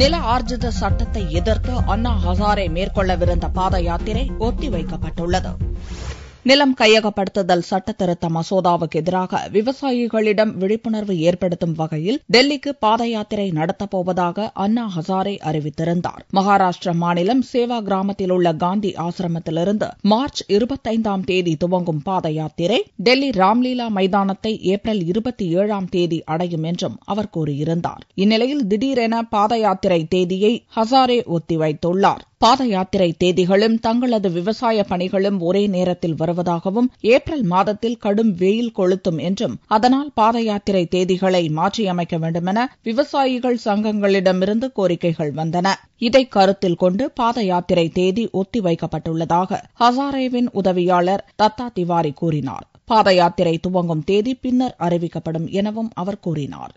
நில ஆர்ஜித சட்டத்தை எதிர்த்து அண்ணா ஹசாரே மேற்கொள்ளவிருந்த பாத யாத்திரை ஒத்திவைக்கப்பட்டுள்ளது நிலம் கையகப்படுத்துதல் சட்டத்திருத்த மசோதாவுக்கு எதிராக விவசாயிகளிடம் விழிப்புணர்வு ஏற்படுத்தும் வகையில் டெல்லிக்கு பாத யாத்திரை நடத்தப்போவதாக அண்ணா ஹசாரே அறிவித்திருந்தார் மகாராஷ்டிர மாநிலம் சேவா கிராமத்தில் உள்ள காந்தி ஆசிரமத்திலிருந்து மார்ச் இருபத்தைந்தாம் தேதி துவங்கும் பாத யாத்திரை டெல்லி ராம்லீலா மைதானத்தை ஏப்ரல் இருபத்தி ஏழாம் தேதி அடையும் என்றும் அவர் கூறியிருந்தார் இந்நிலையில் திடீரென பாத யாத்திரை தேதியை ஹசாரே ஒத்திவைத்துள்ளாா் பாத யாத்திரை தேதிகளும் தங்களது விவசாய பணிகளும் ஒரே நேரத்தில் வருவதாகவும் ஏப்ரல் மாதத்தில் கடும் வெயில் கொளுத்தும் என்றும் அதனால் பாத யாத்திரை தேதிகளை மாற்றியமைக்க வேண்டுமென விவசாயிகள் சங்கங்களிடமிருந்து கோரிக்கைகள் வந்தன இதை கருத்தில் கொண்டு பாத யாத்திரை தேதி ஒத்திவைக்கப்பட்டுள்ளதாக ஹசாரேவின் உதவியாளர் தத்தா திவாரி கூறினார் பாத யாத்திரை துவங்கும் தேதி பின்னர் அறிவிக்கப்படும் எனவும் அவர் கூறினார்